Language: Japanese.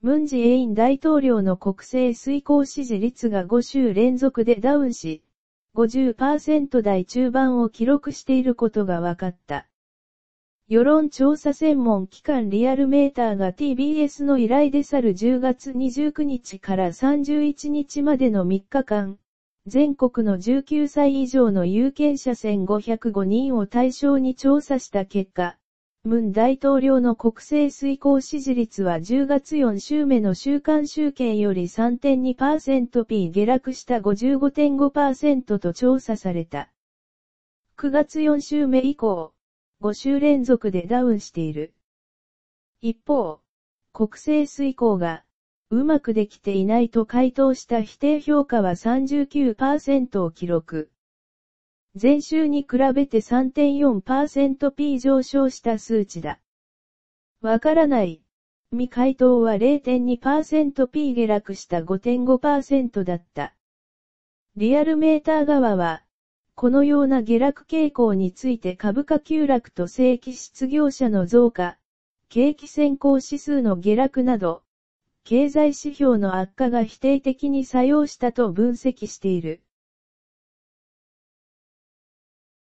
ムンジェイン大統領の国政遂行支持率が5週連続でダウンし、50%台中盤を記録していることが分かった。世論調査専門機関リアルメーターが TBS の依頼で去る10月29日から31日までの3日間、全国の19歳以上の有権者1505人を対象に調査した結果、文大統領の国政遂行支持率は10月4週目の週間集計より 3.2%P 下落した55.5%と調査された。9月4週目以降、5週連続でダウンしている。一方、国政遂行が、うまくできていないと回答した否定評価は39%を記録。前週に比べて 3.4%P 上昇した数値だ。わからない。未回答は 0.2%P 下落した5.5%だった。リアルメーター側は、このような下落傾向について株価急落と正規失業者の増加、景気先行指数の下落など、経済指標の悪化が否定的に作用したと分析している。